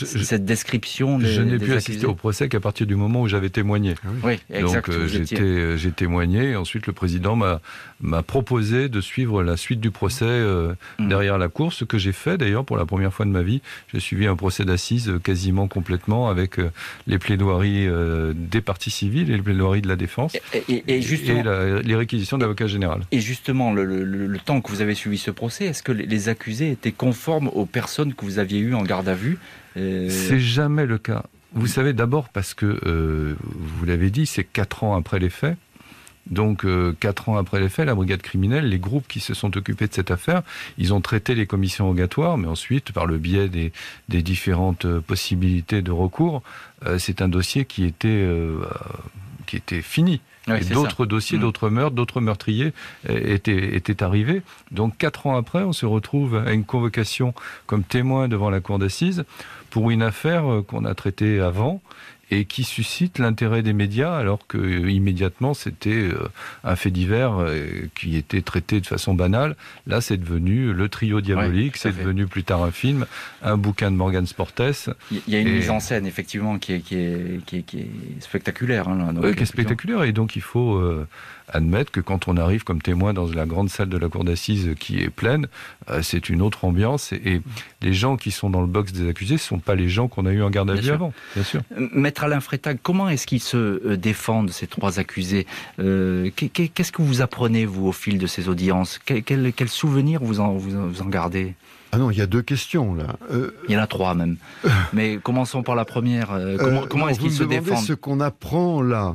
cette description Je n'ai pu assister au procès qu'à partir du moment où j'avais témoigné. oui, Donc euh, euh, j'ai témoigné, et ensuite le président m'a proposé de suivre la suite du procès euh, mmh. derrière la cour, ce que j'ai fait d'ailleurs pour la première fois de ma vie. J'ai suivi un procès d'assises quasiment complètement avec les plaidoiries des parties civiles et les plaidoiries de la la Défense et, les réquisitions de l'avocat général. Et justement, le, temps que vous avez suivi ce procès, est-ce que les accusés étaient conformes aux personnes que vous aviez eues en garde à vue euh, C'est jamais le cas. Vous savez d'abord parce que, euh, vous l'avez dit, c'est quatre ans après les faits. Donc, 4 euh, quatre ans après les faits, la brigade criminelle, les groupes qui se sont occupés de cette affaire, ils ont traité les commissions rogatoires, mais ensuite, par le biais des, des différentes possibilités de recours, c'est un dossier qui était qui était fini. d'autres dossiers, mm. d'autres meurtres, d'autres meurtriers euh, étaient, étaient, arrivés. Donc quatre ans après, on se retrouve à une convocation comme témoin devant la cour d'assises pour une affaire euh, qu'on a traitée avant et qui suscite l'intérêt des médias, alors que euh, immédiatement c'était euh, un fait divers euh, qui était traité de façon banale. Là, c'est devenu le trio diabolique, c'est devenu plus tard un film, un bouquin de Morgan Sportes. Il y a une mise en scène effectivement qui est, qui est, spectaculaire. oui, qui est hein, spectaculaire, et donc il faut admettre que quand on arrive comme témoin dans la grande salle de la cour d'assises qui est pleine, euh, c'est une autre ambiance. Et, les gens qui sont dans le box des accusés ne sont pas les gens qu'on a eu en garde à vue avant, bien sûr. Euh, Maître Alain Frétag, comment est-ce qu'ils se euh, défendent, ces trois accusés Qu'est-ce que vous apprenez, vous, au fil de ces audiences quel, souvenir vous en, gardez ah non, il y a deux questions là. Il y en a trois même. Mais commençons par la première. Comment, est-ce qu'ils se défendent Ce qu'on apprend là,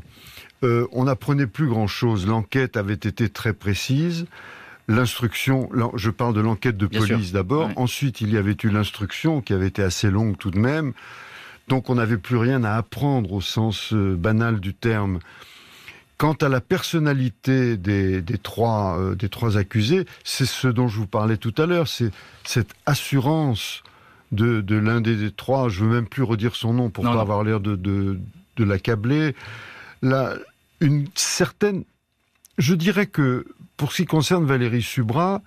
euh, on n'apprenait plus grand-chose. L'enquête avait été très précise. L'instruction, je parle de l'enquête de police d'abord. Ensuite, il y avait eu l'instruction qui avait été assez longue tout de même. Donc, on n'avait plus rien à apprendre au sens euh, banal du terme. Quant à la personnalité euh, des, trois, accusés, c'est ce dont je vous parlais tout à l'heure, c'est cette assurance de, l'un des, trois, je ne veux même plus redire son nom pour ne pas avoir l'air de l'accabler, une certaine... Je dirais que pour ce qui concerne Valérie Subra,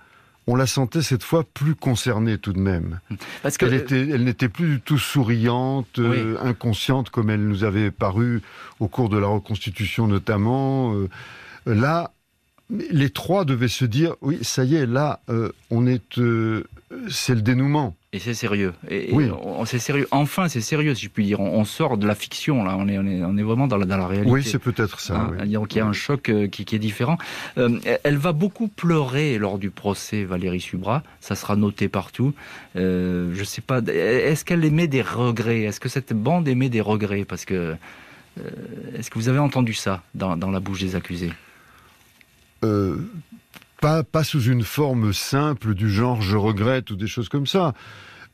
on la sentait cette fois plus concernée tout de même. Parce elle, n'était plus du tout souriante, euh, inconsciente comme elle nous avait paru au cours de la reconstitution notamment. Euh, là, les trois devaient se dire oui, ça y est, là, euh, on est, c'est le dénouement. Et c'est sérieux. Et, oui. c'est sérieux. Enfin, c'est sérieux, si je puis dire. On, sort de la fiction, là. On est, on est, vraiment dans la, dans réalité. Oui, c'est peut-être ça. Hein, oui. il y a un choc euh, qui, qui est différent. Euh, elle va beaucoup pleurer lors du procès, Valérie Subra. Ça sera noté partout. Euh, je sais pas. Est-ce qu'elle émet des regrets Est-ce que cette bande émet des regrets Parce que. Euh, est-ce que vous avez entendu ça dans, la bouche des accusés pas, sous une forme simple du genre je regrette ou des choses comme ça.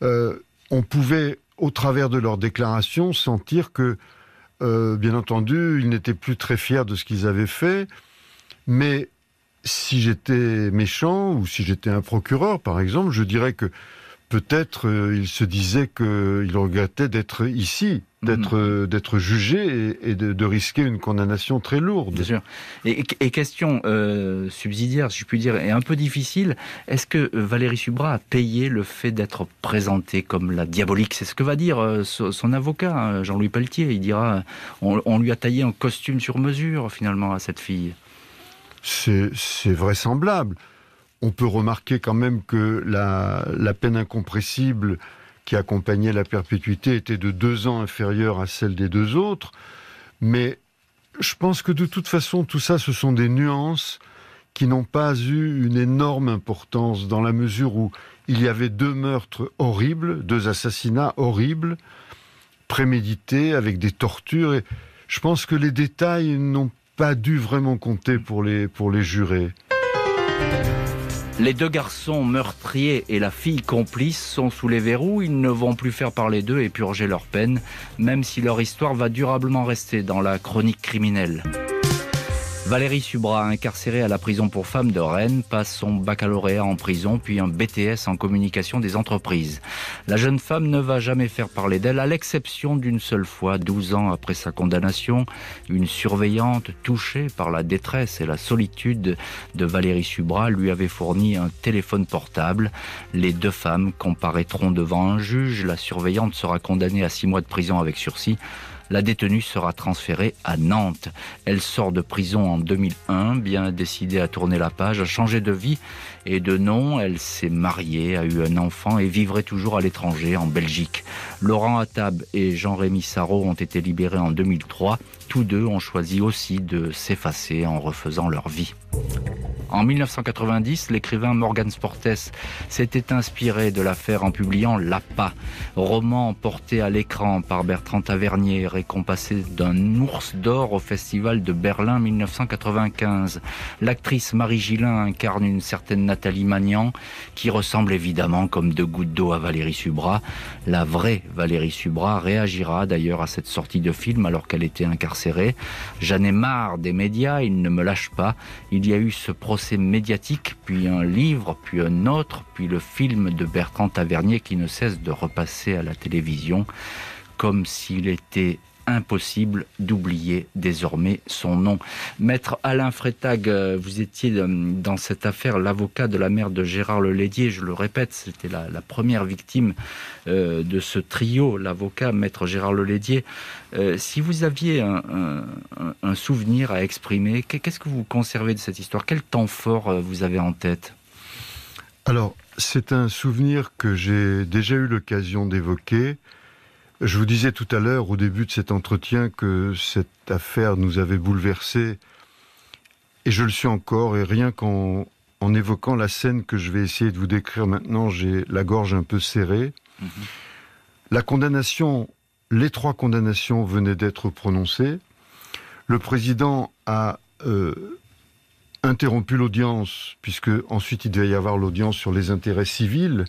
Euh, on pouvait, au travers de leurs déclarations, sentir que, euh, bien entendu, ils n'étaient plus très fiers de ce qu'ils avaient fait, mais si j'étais méchant ou si j'étais un procureur, par exemple, je dirais que peut-être euh, il se disait qu'il regrettait d'être ici, mhm. euh, d'être jugé et, de, risquer une condamnation très lourde. Bien sûr. Et, question euh, subsidiaire, si je puis dire, et un peu difficile, est-ce que Valérie Subra a payé le fait d'être présentée comme la diabolique C'est ce que va dire son avocat, hein, Jean-Louis Pelletier. Il dira, on, lui a taillé un costume sur mesure finalement à cette fille. C'est vraisemblable on peut remarquer quand même que la, peine incompressible qui accompagnait la perpétuité était de deux ans inférieure à celle des deux autres. Mais je pense que de toute façon, tout ça, ce sont des nuances qui n'ont pas eu une énorme importance dans la mesure où il y avait deux meurtres horribles, deux assassinats horribles, prémédités avec des tortures. Et je pense que les détails n'ont pas dû vraiment compter pour les, pour les jurés. Les deux garçons meurtriers et la fille complice sont sous les verrous. Ils ne vont plus faire parler d'eux et purger leur peine, même si leur histoire va durablement rester dans la chronique criminelle. Valérie Subra, incarcérée à la prison pour femmes de Rennes, passe son baccalauréat en prison, puis un BTS en communication des entreprises. La jeune femme ne va jamais faire parler d'elle, à l'exception d'une seule fois, 12 ans après sa condamnation, une surveillante touchée par la détresse et la solitude de Valérie Subra lui avait fourni un téléphone portable. Les deux femmes comparaîtront devant un juge. La surveillante sera condamnée à 6 mois de prison avec sursis. La détenue sera transférée à Nantes. Elle sort de prison en 2001, bien décidée à tourner la page, à changer de vie et de nom. Elle s'est mariée, a eu un enfant et vivrait toujours à l'étranger, en Belgique. Laurent Attab et Jean-Rémy Sarraud ont été libérés en 2003 tous deux ont choisi aussi de s'effacer en refaisant leur vie. En 1990, l'écrivain Morgan Sportes s'était inspiré de l'affaire en publiant L'Appât, roman porté à l'écran par Bertrand Tavernier, récompensé d'un ours d'or au Festival de Berlin 1995. L'actrice Marie Gillin incarne une certaine Nathalie Magnan, qui ressemble évidemment comme deux gouttes d'eau à Valérie Subra. La vraie Valérie Subra réagira d'ailleurs à cette sortie de film alors qu'elle était incarcérée J'en ai marre des médias, ils ne me lâchent pas. Il y a eu ce procès médiatique, puis un livre, puis un autre, puis le film de Bertrand Tavernier qui ne cesse de repasser à la télévision comme s'il était impossible d'oublier désormais son nom. Maître Alain Freitag. Euh, vous étiez dans cette affaire l'avocat de la mère de Gérard Lelédier, je le répète, c'était la, première victime euh, de ce trio, l'avocat Maître Gérard Lelédier. Euh, si vous aviez un, un souvenir à exprimer, qu'est-ce que vous conservez de cette histoire Quel temps fort vous avez en tête Alors, c'est un souvenir que j'ai déjà eu l'occasion d'évoquer je vous disais tout à l'heure, au début de cet entretien, que cette affaire nous avait bouleversés, et je le suis encore, et rien qu'en évoquant la scène que je vais essayer de vous décrire maintenant, j'ai la gorge un peu serrée. Mhm. La condamnation, les trois condamnations venaient d'être prononcées. Le président a euh, interrompu l'audience, puisque ensuite il devait y avoir l'audience sur les intérêts civils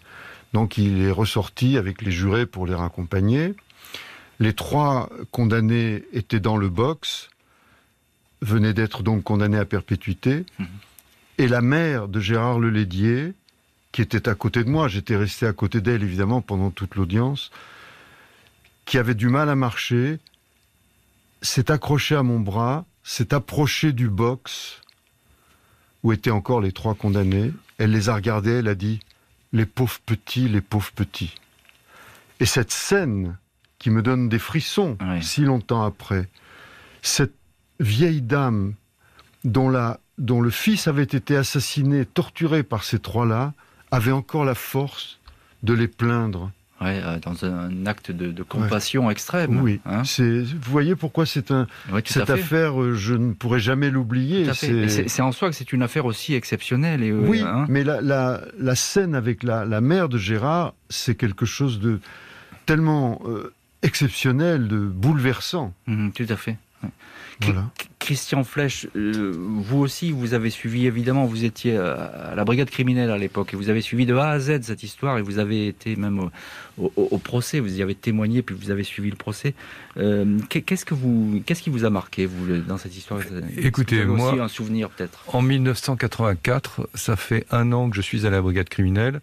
donc il est ressorti avec les jurés pour les raccompagner. Les trois condamnés étaient dans le box, venaient d'être donc condamnés à perpétuité. Mhm. Et la mère de Gérard Lelédier, qui était à côté de moi, j'étais resté à côté d'elle évidemment pendant toute l'audience, qui avait du mal à marcher, s'est accrochée à mon bras, s'est approchée du box où étaient encore les trois condamnés. Elle les a regardés, elle a dit les pauvres petits, les pauvres petits. Et cette scène qui me donne des frissons si longtemps après, cette vieille dame dont le fils avait été assassiné, torturé par ces trois-là, avait encore la force de les plaindre Ouais, euh, dans un acte de, compassion extrême. Oui. Hein. vous voyez pourquoi c'est un, cette affaire, euh, je ne pourrais jamais l'oublier. C'est en soi que c'est une affaire aussi exceptionnelle. Et, euh, oui, hein. mais la, scène avec la, mère de Gérard, c'est quelque chose de tellement exceptionnel, de bouleversant. Mmh, tout à fait. Christian Flech, euh, vous aussi, vous avez suivi, évidemment, vous étiez euh, à la brigade criminelle à l'époque, et vous avez suivi de A à Z cette histoire, et vous avez été même au, procès, vous y avez témoigné, puis vous avez suivi le procès. Euh, qu'est-ce, que vous, qu'est-ce qui vous a marqué, vous, dans cette histoire Écoutez, moi, aussi un souvenir peut-être. En 1984, ça fait un an que je suis à la brigade criminelle.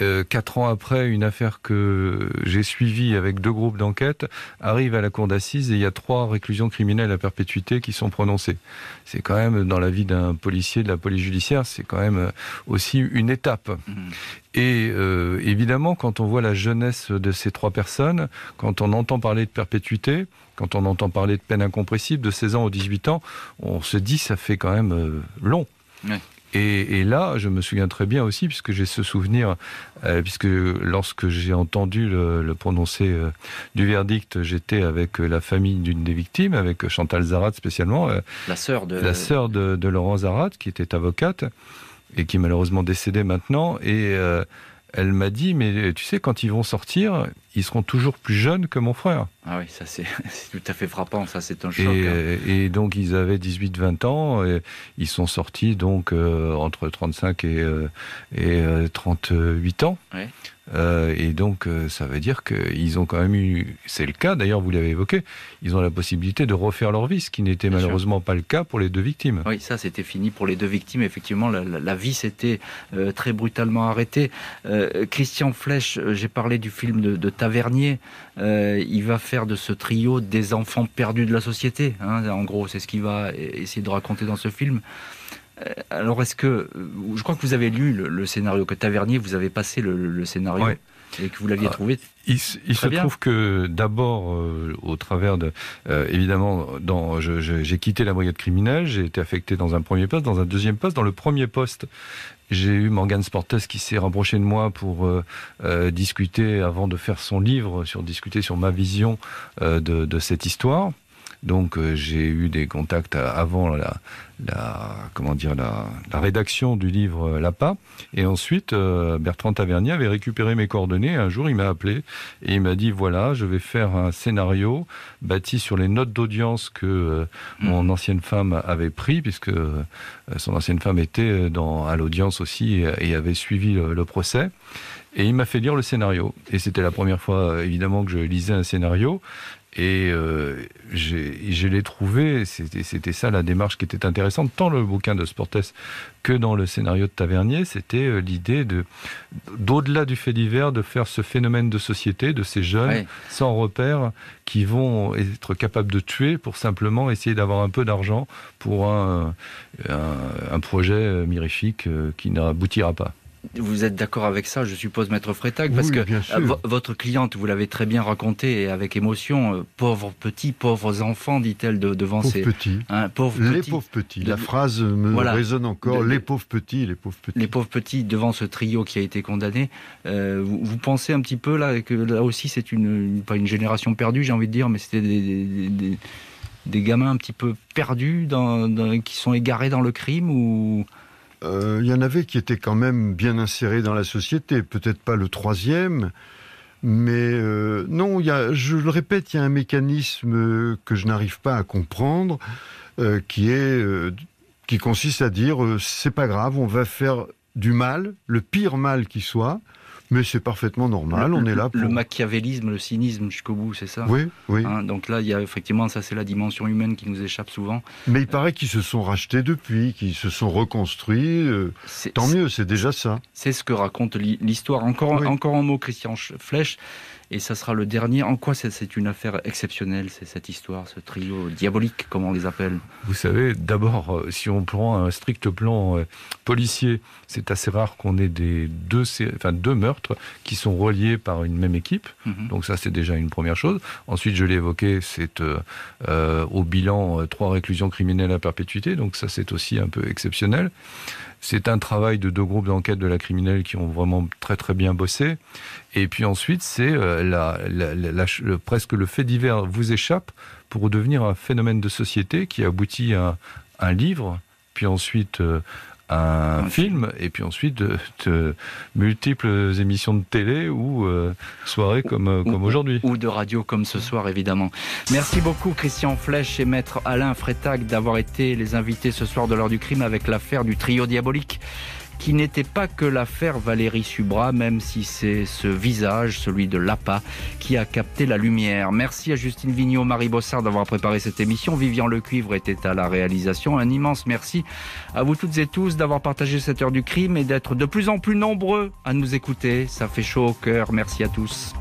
Euh, quatre ans après, une affaire que j'ai suivie avec deux groupes d'enquête arrive à la cour d'assises et il y a trois réclusions criminelles à perpétuité qui sont prononcées. C'est quand même, dans la vie d'un policier, de la police judiciaire, c'est quand même euh, aussi une étape. Mmh. Et euh, évidemment, quand on voit la jeunesse de ces trois personnes, quand on entend parler de perpétuité, quand on entend parler de peine incompressible de 16 ans aux 18 ans, on se dit ça fait quand même long. Et, et, là, je me souviens très bien aussi, puisque j'ai ce souvenir, euh, puisque lorsque j'ai entendu le, le prononcé euh, du verdict, j'étais avec euh, la famille d'une des victimes, avec Chantal Zarat spécialement. la sœur de... La sœur de, de Laurent Zarat, qui était avocate et qui malheureusement décédée maintenant. Et elle m'a dit, mais euh, tu sais, quand ils vont sortir, ils seront toujours plus jeunes que mon frère. Ah oui, ça c'est tout à fait frappant, ça c'est un choc. Hein. Euh, et, donc ils avaient 18-20 ans, et ils sont sortis donc euh, entre 35 et, 38 ans. Euh, et donc, euh, ça veut dire qu'ils ont quand même eu, c'est le cas d'ailleurs, vous l'avez évoqué, ils ont la possibilité de refaire leur vie, ce qui n'était malheureusement pas le cas pour les deux victimes. Oui, ça c'était fini pour les deux victimes. Effectivement, la, vie s'était euh, très brutalement arrêtée. Christian Flech, j'ai parlé du film de, Tavernier. il va faire de ce trio des enfants perdus de la société. Hein. en gros, c'est ce qu'il va e-, essayer de raconter dans ce film. Euh, alors est-ce que euh, je crois que vous avez lu le, scénario que Tavernier vous avez passé le, scénario et que vous l'aviez ah, trouvé il, se trouve que d'abord, euh, au travers de, évidemment, dans, j'ai quitté la brigade criminelle, j'ai été affecté dans un premier poste, dans un deuxième poste, dans le premier poste. J'ai eu Morgan Sportes qui s'est rapproché de moi pour discuter avant de faire son livre, sur discuter sur ma vision de, cette histoire. Donc j'ai eu des contacts avant la, la, comment dire, la, rédaction du livre euh, L'APA. Et ensuite, euh, Bertrand Tavernier avait récupéré mes coordonnées. Un jour, il m'a appelé et il m'a dit voilà, je vais faire un scénario bâti sur les notes d'audience que euh, hmm. mon ancienne femme avait pris, puisque son ancienne femme était dans, à l'audience aussi et, avait suivi le procès. Et il m'a fait lire le scénario. Et c'était la première fois, évidemment, que je lisais un scénario. Et euh, je l'ai trouvé, c'était ça la démarche qui était intéressante, tant le bouquin de Sportes que dans le scénario de Tavernier, c'était euh, l'idée d'au-delà du fait divers, de faire ce phénomène de société, de ces jeunes sans repère qui vont être capables de tuer pour simplement essayer d'avoir un peu d'argent pour un, un projet euh, mirifique qui n'aboutira pas vous êtes d'accord avec ça, je suppose, Maître Freitag, parce que euh, votre cliente, vous l'avez très bien raconté et avec émotion, euh, pauvres petits, pauvres enfants, dit-elle de, devant pauvres Petits. Hein, les pauvres petits. La phrase me résonne encore. les pauvres petits, les pauvres petits. Les pauvres petits devant ce trio qui a été condamné. Euh, vous, pensez un petit peu là que là aussi c'est une, pas une génération perdue, j'ai envie de dire, mais c'était des, des, gamins un petit peu perdus dans, qui sont égarés dans le crime ou. Euh, il y en avait qui étaient quand même bien insérés dans la société, peut-être pas le troisième, mais euh, non, y a, je le répète, il y a un mécanisme que je n'arrive pas à comprendre, euh, qui qui consiste à dire c'est pas grave, on va faire du mal, le pire mal qui soit, mais c'est parfaitement normal, on est là Le machiavélisme, le cynisme jusqu'au bout, c'est ça Oui, oui. Hein, donc là, il y a effectivement, ça c'est la dimension humaine qui nous échappe souvent. Mais il paraît qu'ils se sont rachetés depuis, qu'ils se sont reconstruits, euh, tant mieux, c'est déjà ça. C'est ce que raconte l'histoire. Encore, encore un mot, Christian Flèche, et ça sera le dernier. En quoi c'est une affaire exceptionnelle, c'est cette histoire, ce trio diabolique, comme on les appelle Vous savez, d'abord, euh, si on prend un strict plan euh, policier, c'est assez rare qu'on ait des deux, enfin, deux meurtres qui sont reliés par une même équipe. Mhm. Donc ça, c'est déjà une première chose. Ensuite, je l'ai évoqué, c'est euh, au bilan trois réclusions criminelles à perpétuité. Donc ça, c'est aussi un peu exceptionnel. C'est un travail de deux groupes d'enquête de la criminelle qui ont vraiment très très bien bossé. Et puis ensuite, c'est euh, presque le fait divers vous échappe pour devenir un phénomène de société qui aboutit à un livre, puis ensuite euh, un film, et puis ensuite de, multiples émissions de télé ou euh, soirées comme, euh, comme aujourd'hui. Ou de radio comme ce soir, évidemment. Merci beaucoup, Christian Flèche et maître Alain Freitag d'avoir été les invités ce soir de l'heure du crime avec l'affaire du trio diabolique qui n'était pas que l'affaire Valérie Subra, même si c'est ce visage, celui de l'APA, qui a capté la lumière. Merci à Justine Vignot, Marie Bossard d'avoir préparé cette émission. Vivian Lecuivre était à la réalisation. Un immense merci à vous toutes et tous d'avoir partagé cette heure du crime et d'être de plus en plus nombreux à nous écouter. Ça fait chaud au cœur. Merci à tous.